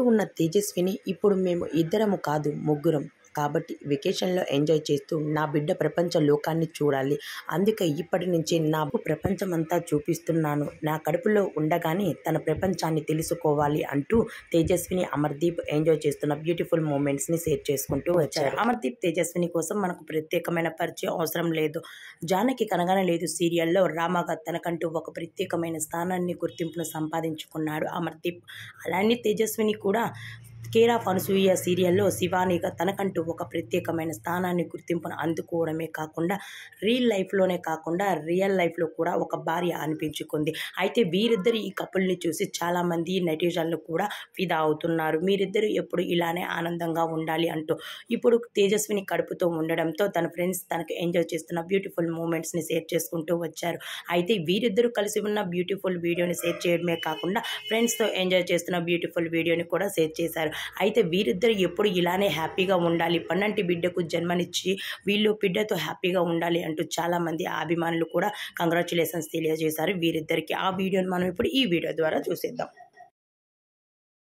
చుట్టూ ఉన్న తేజస్విని ఇప్పుడు మేము ఇద్దరము కాదు ముగ్గురం కాబట్టి వెకేషన్లో ఎంజాయ్ చేస్తూ నా బిడ్డ ప్రపంచ లోకాన్ని చూడాలి అందుకే ఇప్పటి నుంచి నాకు ప్రపంచమంతా చూపిస్తున్నాను నా కడుపులో ఉండగానే తన ప్రపంచాన్ని తెలుసుకోవాలి అంటూ తేజస్విని అమర్దీప్ ఎంజాయ్ చేస్తున్న బ్యూటిఫుల్ మూమెంట్స్ని షేర్ చేసుకుంటూ వచ్చారు అమర్దీప్ తేజస్విని కోసం మనకు ప్రత్యేకమైన పరిచయం అవసరం లేదు జానకి కనగానే లేదు సీరియల్లో రామాగా తనకంటూ ఒక ప్రత్యేకమైన స్థానాన్ని గుర్తింపును సంపాదించుకున్నాడు అమర్దీప్ అలానే తేజస్విని కూడా కేరాఫ్ అనసూయ సీరియల్లో శివానిగా తనకంటూ ఒక ప్రత్యేకమైన స్థానాన్ని గుర్తింపును అందుకోవడమే కాకుండా రియల్ లైఫ్లోనే కాకుండా రియల్ లైఫ్లో కూడా ఒక భార్య అనిపించుకుంది అయితే వీరిద్దరు ఈ కపుల్ని చూసి చాలామంది నటిజన్లు కూడా ఫిదా అవుతున్నారు మీరిద్దరూ ఎప్పుడు ఇలానే ఆనందంగా ఉండాలి అంటూ ఇప్పుడు తేజస్విని కడుపుతో ఉండడంతో తన ఫ్రెండ్స్ తనకు ఎంజాయ్ చేస్తున్న బ్యూటిఫుల్ మూమెంట్స్ని షేర్ చేసుకుంటూ వచ్చారు అయితే వీరిద్దరూ కలిసి ఉన్న బ్యూటిఫుల్ వీడియోని షేర్ చేయడమే కాకుండా ఫ్రెండ్స్తో ఎంజాయ్ చేస్తున్న బ్యూటిఫుల్ వీడియోని కూడా షేర్ చేశారు ఉంటారు అయితే వీరిద్దరు ఎప్పుడు ఇలానే హ్యాపీగా ఉండాలి పన్నంటి బిడ్డకు జన్మనిచ్చి వీళ్ళు బిడ్డతో హ్యాపీగా ఉండాలి అంటూ చాలామంది అభిమానులు కూడా కంగ్రాచులేషన్స్ తెలియజేశారు వీరిద్దరికి ఆ వీడియోని మనం ఇప్పుడు ఈ వీడియో ద్వారా చూసేద్దాం